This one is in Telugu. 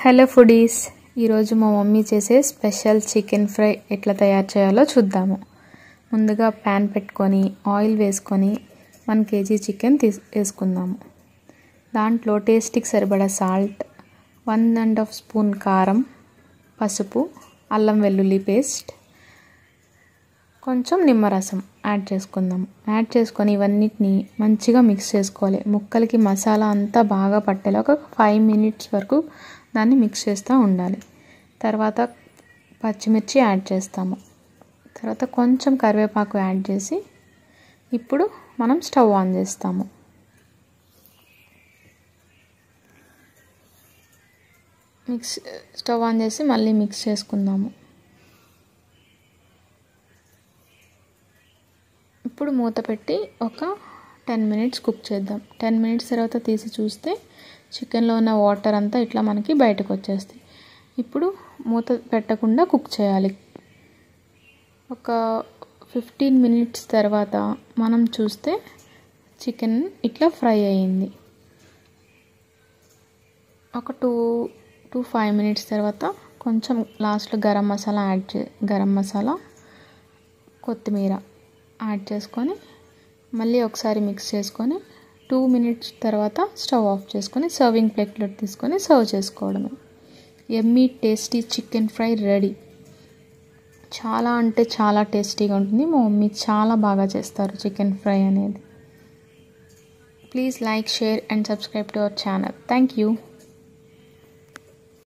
హలో ఫుడీస్ ఈరోజు మా మమ్మీ చేసే స్పెషల్ చికెన్ ఫ్రై ఎట్లా తయారు చేయాలో చూద్దాము ముందుగా ప్యాన్ పెట్టుకొని ఆయిల్ వేసుకొని వన్ కేజీ చికెన్ తీ వేసుకుందాము దాంట్లో టేస్టీకి సరిపడా salt one and half spoon కారం పసుపు అల్లం వెల్లుల్లి పేస్ట్ కొంచెం నిమ్మరసం యాడ్ చేసుకుందాం యాడ్ చేసుకొని ఇవన్నిటిని మంచిగా మిక్స్ చేసుకోవాలి ముక్కలకి మసాలా అంతా బాగా పట్టేలా ఒక ఫైవ్ మినిట్స్ వరకు దాన్ని మిక్స్ చేస్తూ ఉండాలి తర్వాత పచ్చిమిర్చి యాడ్ చేస్తాము తర్వాత కొంచెం కరివేపాకు యాడ్ చేసి ఇప్పుడు మనం స్టవ్ ఆన్ చేస్తాము మిక్స్ స్టవ్ ఆన్ చేసి మళ్ళీ మిక్స్ చేసుకుందాము ఇప్పుడు మూత పెట్టి ఒక టెన్ మినిట్స్ కుక్ చేద్దాం టెన్ మినిట్స్ తర్వాత తీసి చూస్తే చికెన్లో ఉన్న వాటర్ అంతా ఇట్లా మనకి బయటకు వచ్చేస్తాయి ఇప్పుడు మూత పెట్టకుండా కుక్ చేయాలి ఒక ఫిఫ్టీన్ మినిట్స్ తర్వాత మనం చూస్తే చికెన్ ఇట్లా ఫ్రై అయింది ఒక టూ టూ ఫైవ్ మినిట్స్ తర్వాత కొంచెం లాస్ట్లో గరం మసాలా యాడ్ చే గరం మసాలా కొత్తిమీర యాడ్ చేసుకొని మళ్ళీ ఒకసారి మిక్స్ చేసుకొని టూ మినిట్స్ తర్వాత స్టవ్ ఆఫ్ చేసుకొని సర్వింగ్ ప్లేట్లో తీసుకొని సర్వ్ చేసుకోవడమే yummy tasty chicken fry ready చాలా అంటే చాలా టేస్టీగా ఉంటుంది మా మమ్మీ చాలా బాగా చేస్తారు చికెన్ ఫ్రై అనేది please like share and subscribe to our channel thank you